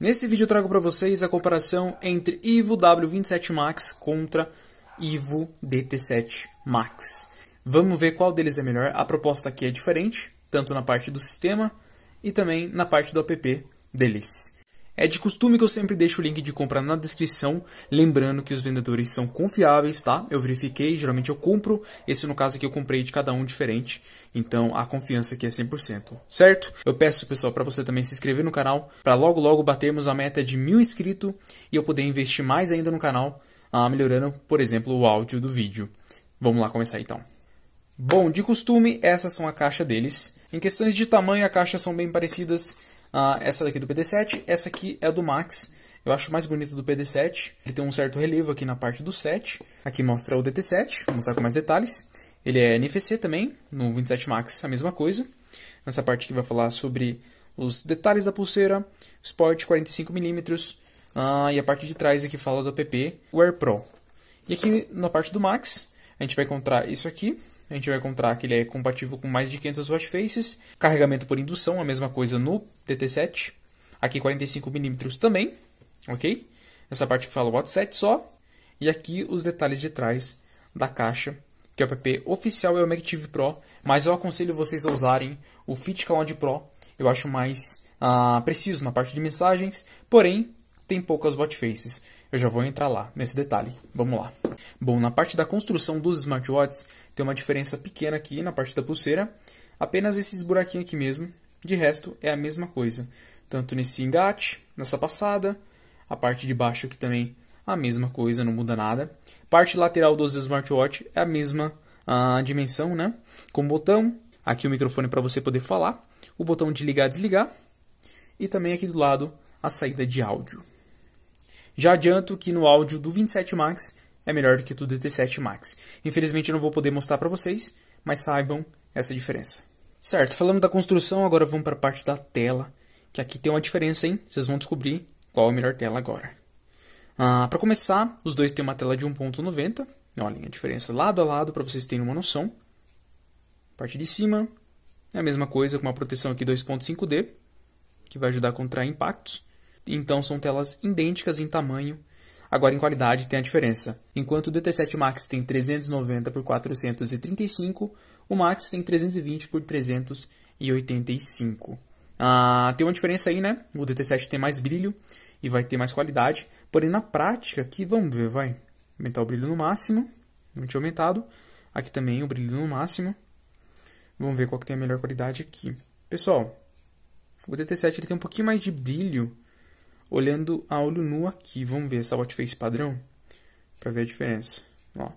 Nesse vídeo eu trago para vocês a comparação entre Ivo W27 Max contra Ivo DT7 Max. Vamos ver qual deles é melhor. A proposta aqui é diferente, tanto na parte do sistema e também na parte do app deles. É de costume que eu sempre deixo o link de compra na descrição, lembrando que os vendedores são confiáveis, tá? Eu verifiquei, geralmente eu compro, esse no caso aqui eu comprei de cada um diferente, então a confiança aqui é 100%, certo? Eu peço, pessoal, para você também se inscrever no canal, para logo logo batermos a meta de mil inscritos e eu poder investir mais ainda no canal, ah, melhorando, por exemplo, o áudio do vídeo. Vamos lá começar então. Bom, de costume, essas são a caixa deles. Em questões de tamanho, a caixa são bem parecidas, Uh, essa daqui é do PD7, essa aqui é do Max. Eu acho mais bonita do PD7. Ele tem um certo relevo aqui na parte do 7. Aqui mostra o DT7, vou mostrar com mais detalhes. Ele é NFC também, no 27 Max a mesma coisa. Nessa parte que vai falar sobre os detalhes da pulseira, Sport 45mm uh, ah, e a parte de trás aqui fala do app Wear Pro. E aqui na parte do Max, a gente vai encontrar isso aqui. A gente vai encontrar que ele é compatível com mais de 500 watch faces. Carregamento por indução, a mesma coisa no TT7. Aqui 45mm também, ok? Essa parte que fala o 7 só. E aqui os detalhes de trás da caixa, que é o app oficial é o Magtive Pro, mas eu aconselho vocês a usarem o Fit Cloud Pro, eu acho mais ah, preciso na parte de mensagens, porém tem poucas bot faces. Eu já vou entrar lá nesse detalhe. Vamos lá. Bom, na parte da construção dos smartwatches, tem uma diferença pequena aqui na parte da pulseira. Apenas esses buraquinhos aqui mesmo, de resto, é a mesma coisa. Tanto nesse engate, nessa passada, a parte de baixo aqui também a mesma coisa, não muda nada. Parte lateral dos smartwatch é a mesma a ah, dimensão, né? Com botão, aqui o microfone para você poder falar, o botão de ligar desligar e também aqui do lado a saída de áudio. Já adianto que no áudio do 27 Max é melhor do que o do DT7 Max. Infelizmente eu não vou poder mostrar para vocês, mas saibam essa diferença. Certo, falando da construção, agora vamos para a parte da tela, que aqui tem uma diferença, hein? Vocês vão descobrir qual é a melhor tela agora. Ah, para começar, os dois têm uma tela de 1.90, olhem a diferença lado a lado para vocês terem uma noção. Parte de cima é a mesma coisa com uma proteção aqui 2.5D, que vai ajudar a contrair impactos. Então são telas idênticas em tamanho, agora em qualidade tem a diferença. Enquanto o DT7 Max tem 390 por 435, o Max tem 320 por 385. Ah, tem uma diferença aí, né? O DT7 tem mais brilho e vai ter mais qualidade. Porém, na prática, aqui vamos ver, vai aumentar o brilho no máximo. Não tinha aumentado. Aqui também o brilho no máximo. Vamos ver qual que tem a melhor qualidade aqui. Pessoal, o DT7 ele tem um pouquinho mais de brilho olhando a olho nu aqui. Vamos ver essa watch face padrão para ver a diferença. Ó,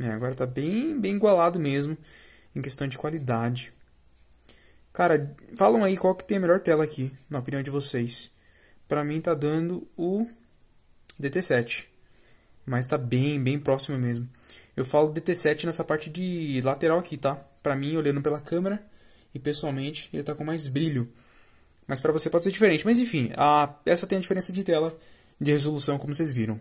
é, agora tá bem, bem igualado mesmo em questão de qualidade. Cara, falam aí qual que tem a melhor tela aqui, na opinião de vocês. para mim tá dando o DT7. Mas tá bem, bem próximo mesmo. Eu falo DT7 nessa parte de lateral aqui, tá? para mim, olhando pela câmera e pessoalmente, ele tá com mais brilho. Mas para você pode ser diferente. Mas enfim, a, essa tem a diferença de tela de resolução, como vocês viram.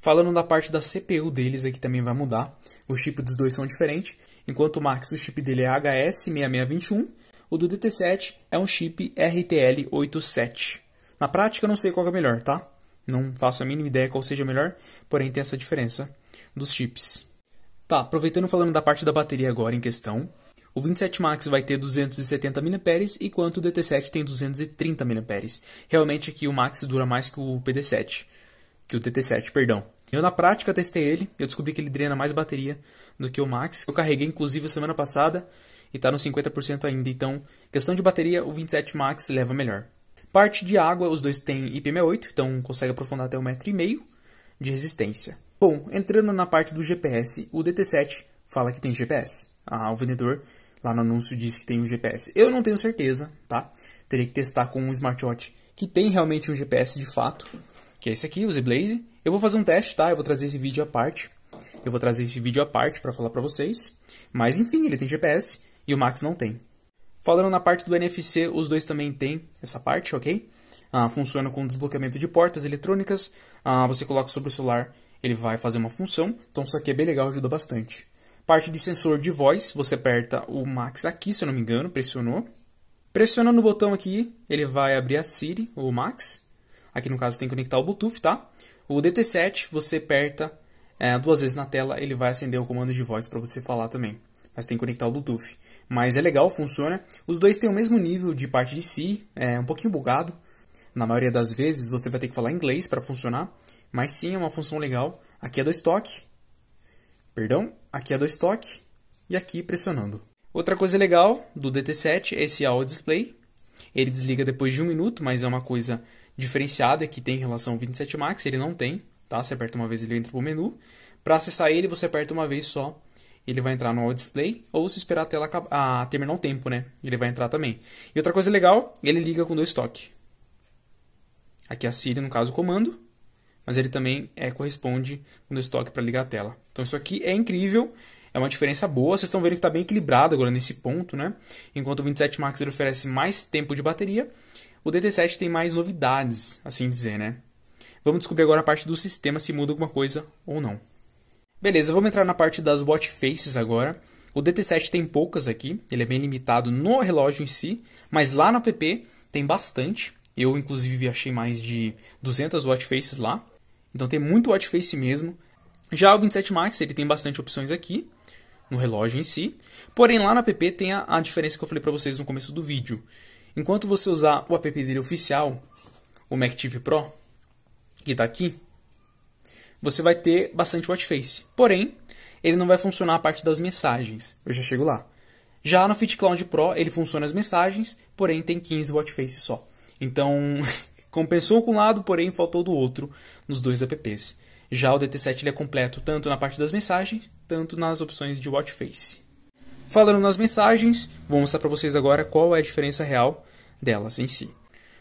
Falando da parte da CPU deles, aqui também vai mudar. O chip dos dois são diferentes. Enquanto o Max, o chip dele é HS6621, o do DT7 é um chip RTL87. Na prática, eu não sei qual é melhor, tá? Não faço a mínima ideia qual seja melhor, porém tem essa diferença dos chips. Tá, aproveitando falando da parte da bateria agora em questão. O 27 Max vai ter 270 mAh, enquanto o DT7 tem 230 mAh. Realmente aqui o Max dura mais que o PD7 que o TT7, perdão. Eu na prática testei ele, eu descobri que ele drena mais bateria do que o Max. Eu carreguei inclusive semana passada e está no 50% ainda, então, questão de bateria, o 27 Max leva melhor. Parte de água, os dois têm IP68, então consegue aprofundar até 1,5m de resistência. Bom, entrando na parte do GPS, o DT7 fala que tem GPS. Ah, o vendedor lá no anúncio diz que tem um GPS. Eu não tenho certeza, tá? Teria que testar com um smartwatch que tem realmente um GPS de fato, que é esse aqui, o ZBlaze. Eu vou fazer um teste, tá? Eu vou trazer esse vídeo à parte. Eu vou trazer esse vídeo à parte para falar para vocês. Mas enfim, ele tem GPS e o Max não tem. Falando na parte do NFC, os dois também têm essa parte, ok? Ah, funciona com desbloqueamento de portas eletrônicas. Ah, você coloca sobre o celular, ele vai fazer uma função. Então isso aqui é bem legal, ajuda bastante. Parte de sensor de voz, você aperta o Max aqui, se eu não me engano, pressionou. Pressionando o botão aqui, ele vai abrir a Siri, o Max. Aqui no caso tem que conectar o Bluetooth, tá? O DT7 você aperta é, duas vezes na tela, ele vai acender o comando de voz para você falar também. Mas tem que conectar o Bluetooth. Mas é legal, funciona. Os dois têm o mesmo nível de parte de si, é um pouquinho bugado. Na maioria das vezes você vai ter que falar inglês para funcionar. Mas sim, é uma função legal. Aqui é dois toques. Perdão, aqui é dois toques. E aqui pressionando. Outra coisa legal do DT7 é esse All Display. Ele desliga depois de um minuto, mas é uma coisa diferenciada é que tem em relação ao 27 Max, ele não tem, tá? Você aperta uma vez ele entra pro menu. Para acessar ele, você aperta uma vez só, ele vai entrar no All Display, ou se esperar a tela a terminar o tempo, né? Ele vai entrar também. E outra coisa legal, ele liga com dois toques. Aqui a Siri, no caso, o comando, mas ele também é, corresponde com dois toques para ligar a tela. Então isso aqui é incrível, é uma diferença boa. Vocês estão vendo que está bem equilibrado agora nesse ponto, né? Enquanto o 27 Max ele oferece mais tempo de bateria, o DT7 tem mais novidades, assim dizer, né? Vamos descobrir agora a parte do sistema se muda alguma coisa ou não. Beleza, vamos entrar na parte das watch faces agora. O DT7 tem poucas aqui, ele é bem limitado no relógio em si, mas lá na PP tem bastante. Eu, inclusive, achei mais de 200 watch faces lá. Então tem muito watch face mesmo. Já o 27 Max, ele tem bastante opções aqui, no relógio em si. Porém, lá na PP tem a, a diferença que eu falei para vocês no começo do vídeo, Enquanto você usar o app dele oficial, o MacTV Pro, que está aqui, você vai ter bastante watch face. Porém, ele não vai funcionar a parte das mensagens. Eu já chego lá. Já no FitCloud Pro, ele funciona as mensagens, porém tem 15 watch face só. Então, compensou com um lado, porém faltou do outro nos dois apps. Já o DT7 ele é completo tanto na parte das mensagens, tanto nas opções de watch face. Falando nas mensagens, vou mostrar para vocês agora qual é a diferença real delas em si.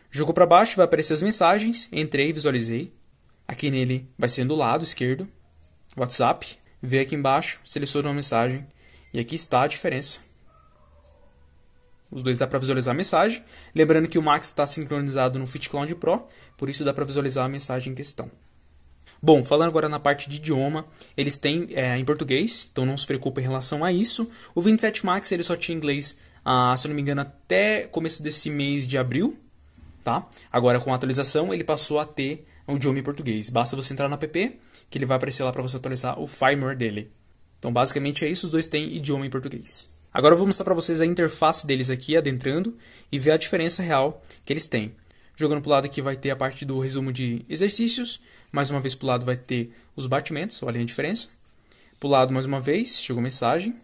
Jogou para baixo, vai aparecer as mensagens, entrei, visualizei. Aqui nele vai ser do lado esquerdo, WhatsApp, vê aqui embaixo, seleciona uma mensagem e aqui está a diferença. Os dois dá para visualizar a mensagem. Lembrando que o Max está sincronizado no FitCloud Pro, por isso dá para visualizar a mensagem em questão. Bom, falando agora na parte de idioma, eles têm é, em português, então não se preocupe em relação a isso. O 27 Max ele só tinha inglês ah, se eu não me engano, até começo desse mês de abril. Tá? Agora, com a atualização, ele passou a ter o idioma em português. Basta você entrar na app, que ele vai aparecer lá para você atualizar o firmware dele. Então, basicamente é isso, os dois têm idioma em português. Agora eu vou mostrar para vocês a interface deles aqui, adentrando, e ver a diferença real que eles têm. Jogando para o lado aqui vai ter a parte do resumo de exercícios, mais uma vez para o lado vai ter os batimentos, olha a diferença. Para o lado mais uma vez, chegou mensagem,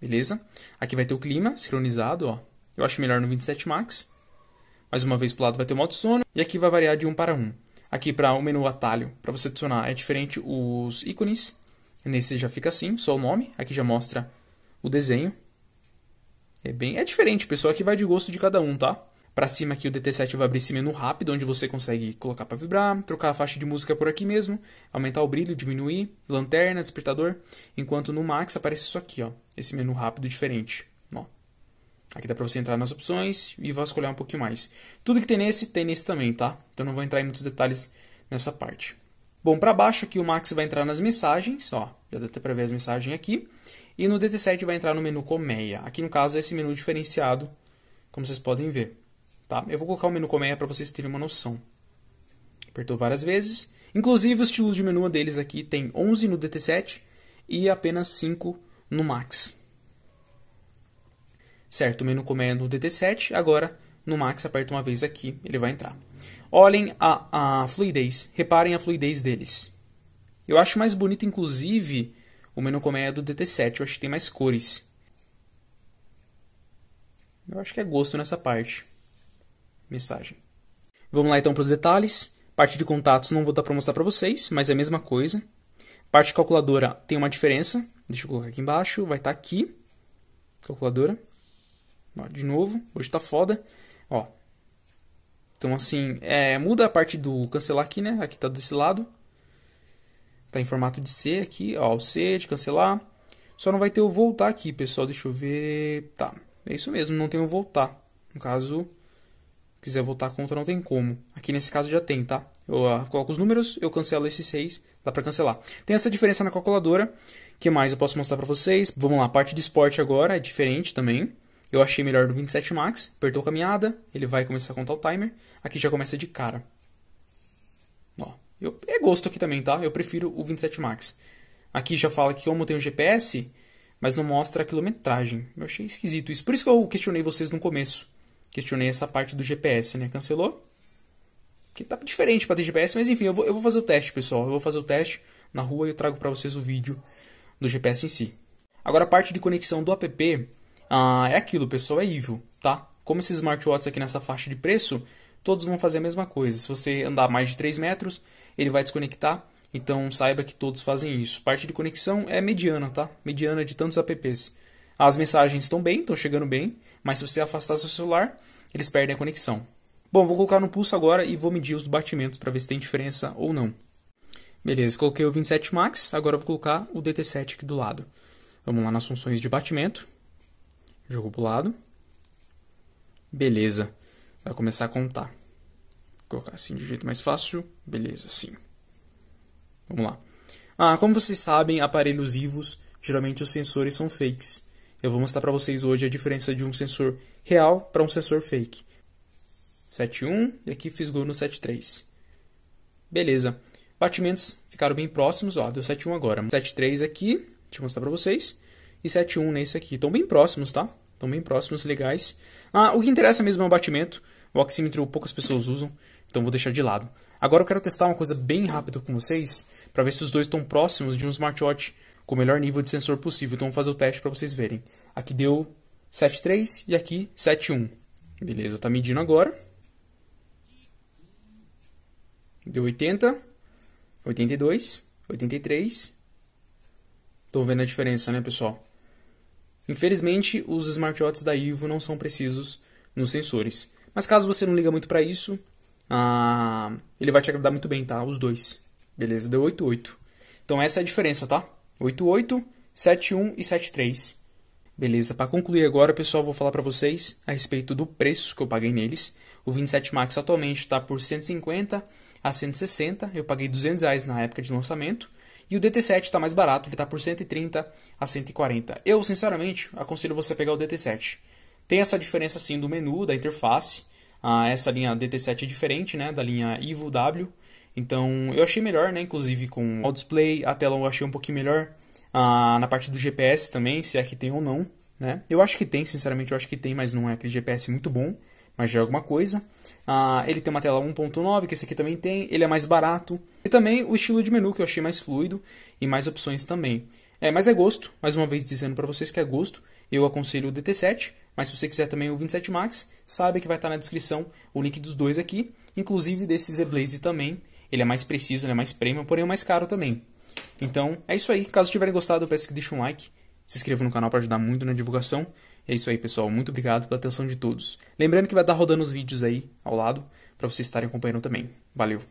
beleza? Aqui vai ter o clima sincronizado, ó. Eu acho melhor no 27 Max. Mais uma vez pro lado vai ter o modo sono. E aqui vai variar de 1 para 1. Aqui para o menu atalho, para você adicionar, é diferente os ícones. Nesse já fica assim, só o nome. Aqui já mostra o desenho. É bem, é diferente, pessoal. Aqui vai de gosto de cada um, tá? Para cima aqui o DT7 vai abrir esse menu rápido, onde você consegue colocar para vibrar, trocar a faixa de música por aqui mesmo, aumentar o brilho, diminuir, lanterna, despertador, enquanto no max aparece isso aqui, ó esse menu rápido diferente. Ó. Aqui dá para você entrar nas opções e vasculhar um pouquinho mais. Tudo que tem nesse, tem nesse também, tá? Então não vou entrar em muitos detalhes nessa parte. Bom, para baixo aqui o Max vai entrar nas mensagens, ó, já dá até para ver as mensagens aqui. E no DT7 vai entrar no menu colmeia. Aqui no caso é esse menu diferenciado, como vocês podem ver. Tá? Eu vou colocar o menu colmeia para vocês terem uma noção. Apertou várias vezes. Inclusive o estilo de menu deles aqui tem 11 no DT7 e apenas 5 no max. Certo, o menu comando DT7, agora no max aperta uma vez aqui, ele vai entrar. Olhem a, a fluidez, reparem a fluidez deles. Eu acho mais bonito, inclusive, o menu comando o DT7, eu acho que tem mais cores. Eu acho que é gosto nessa parte. Mensagem. Vamos lá então para os detalhes. Parte de contatos não vou dar para mostrar para vocês, mas é a mesma coisa. Parte calculadora tem uma diferença. Deixa eu colocar aqui embaixo. Vai estar tá aqui. Calculadora. Ó, de novo. Hoje está foda. Ó. Então, assim, é, muda a parte do cancelar aqui, né? Aqui está desse lado. Está em formato de C aqui. Ó, o C de cancelar. Só não vai ter o voltar aqui, pessoal. Deixa eu ver. Tá. É isso mesmo. Não tem o voltar. No caso, quiser voltar a conta, não tem como. Aqui nesse caso já tem, tá? Eu ah, coloco os números, eu cancelo esses seis dá para cancelar. Tem essa diferença na calculadora. que mais eu posso mostrar para vocês? Vamos lá, a parte de esporte agora é diferente também. Eu achei melhor do 27 Max, apertou caminhada, ele vai começar a contar o timer. Aqui já começa de cara. Ó, eu, é gosto aqui também, tá? Eu prefiro o 27 Max. Aqui já fala que como tem o GPS, mas não mostra a quilometragem. Eu achei esquisito isso. Por isso que eu questionei vocês no começo. Questionei essa parte do GPS, né? Cancelou? que tá diferente para ter GPS, mas enfim, eu vou, eu vou fazer o teste, pessoal. Eu vou fazer o teste na rua e eu trago para vocês o vídeo do GPS em si. Agora, a parte de conexão do app ah, é aquilo, pessoal, é evil, tá? Como esses smartwatches aqui nessa faixa de preço, todos vão fazer a mesma coisa. Se você andar mais de 3 metros, ele vai desconectar. Então, saiba que todos fazem isso. Parte de conexão é mediana, tá? Mediana de tantos apps. As mensagens estão bem, estão chegando bem, mas se você afastar seu celular, eles perdem a conexão. Bom, vou colocar no pulso agora e vou medir os batimentos para ver se tem diferença ou não. Beleza, coloquei o 27 Max, agora vou colocar o DT7 aqui do lado. Vamos lá nas funções de batimento. Jogo para o lado. Beleza, vai começar a contar. Vou colocar assim de jeito mais fácil. Beleza, sim. Vamos lá. Ah, como vocês sabem, aparelhos vivos, geralmente os sensores são fakes. Eu vou mostrar para vocês hoje a diferença de um sensor real para um sensor fake. 7-1 e aqui fiz gol no 7-3. Beleza. Batimentos ficaram bem próximos, ó, deu 7-1 agora. 7-3 aqui, deixa eu mostrar para vocês. E 7-1 nesse aqui. Estão bem próximos, tá? Estão bem próximos, legais. Ah, o que interessa mesmo é o batimento. O oxímetro poucas pessoas usam, então vou deixar de lado. Agora eu quero testar uma coisa bem rápida com vocês, para ver se os dois estão próximos de um smartwatch com o melhor nível de sensor possível. Então vou fazer o teste para vocês verem. Aqui deu 7.3 e aqui 7.1. Beleza, tá medindo agora de 80, 82, 83. Estão vendo a diferença, né, pessoal? Infelizmente, os smartwatches da Ivo não são precisos nos sensores. Mas caso você não liga muito para isso, ah, ele vai te agradar muito bem, tá? Os dois. Beleza? Deu 88. Então essa é a diferença, tá? 88, 71 e 73. Beleza? Para concluir agora, pessoal, vou falar para vocês a respeito do preço que eu paguei neles. O 27 Max atualmente está por 150 a 160, eu paguei 200 reais na época de lançamento. E o DT7 está mais barato, ele está por 130 a 140. Eu, sinceramente, aconselho você a pegar o DT7. Tem essa diferença assim do menu, da interface. Ah, essa linha DT7 é diferente né, da linha Evo W. Então eu achei melhor, né? Inclusive com o display, a tela eu achei um pouquinho melhor. Ah, na parte do GPS também, se é que tem ou não. Né? Eu acho que tem, sinceramente, eu acho que tem, mas não é aquele GPS muito bom mas já é alguma coisa. Ah, ele tem uma tela 1.9, que esse aqui também tem, ele é mais barato. E também o estilo de menu que eu achei mais fluido e mais opções também. É, mas é gosto, mais uma vez dizendo para vocês que é gosto, eu aconselho o DT7, mas se você quiser também o 27 Max, sabe que vai estar tá na descrição o link dos dois aqui, inclusive desse Zblaze também. Ele é mais preciso, ele é mais premium, porém é mais caro também. Então, é isso aí. Caso tiverem gostado, eu peço que deixem um like, se inscreva no canal para ajudar muito na divulgação. É isso aí, pessoal. Muito obrigado pela atenção de todos. Lembrando que vai estar rodando os vídeos aí ao lado para vocês estarem acompanhando também. Valeu!